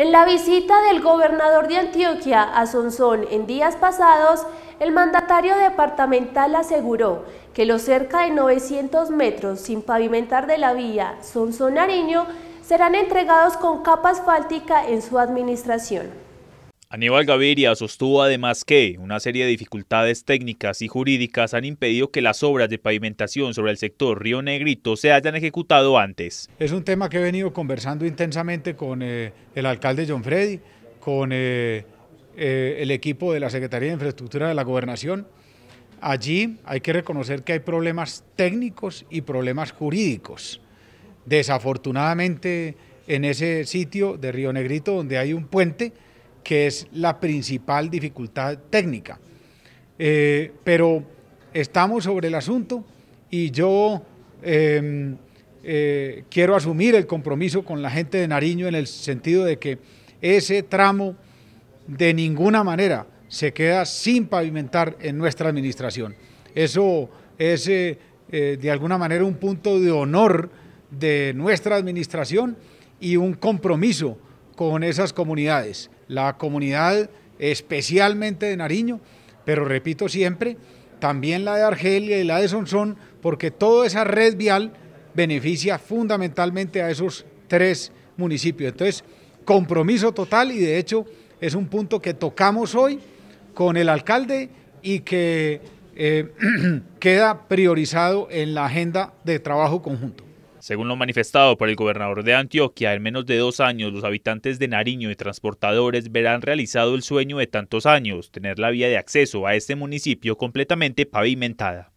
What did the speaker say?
En la visita del gobernador de Antioquia a Sonsón en días pasados, el mandatario departamental aseguró que los cerca de 900 metros sin pavimentar de la vía sonsón Ariño serán entregados con capa asfáltica en su administración. Aníbal Gaviria sostuvo además que una serie de dificultades técnicas y jurídicas han impedido que las obras de pavimentación sobre el sector Río Negrito se hayan ejecutado antes. Es un tema que he venido conversando intensamente con eh, el alcalde John Freddy, con eh, eh, el equipo de la Secretaría de Infraestructura de la Gobernación. Allí hay que reconocer que hay problemas técnicos y problemas jurídicos. Desafortunadamente, en ese sitio de Río Negrito, donde hay un puente, que es la principal dificultad técnica. Eh, pero estamos sobre el asunto y yo em, eh, quiero asumir el compromiso con la gente de Nariño en el sentido de que ese tramo de ninguna manera se queda sin pavimentar en nuestra administración. Eso es eh, de alguna manera un punto de honor de nuestra administración y un compromiso con esas comunidades, la comunidad especialmente de Nariño, pero repito siempre, también la de Argelia y la de Sonsón, porque toda esa red vial beneficia fundamentalmente a esos tres municipios. Entonces, compromiso total y de hecho es un punto que tocamos hoy con el alcalde y que eh, queda priorizado en la agenda de trabajo conjunto. Según lo manifestado por el gobernador de Antioquia, en menos de dos años los habitantes de Nariño y transportadores verán realizado el sueño de tantos años, tener la vía de acceso a este municipio completamente pavimentada.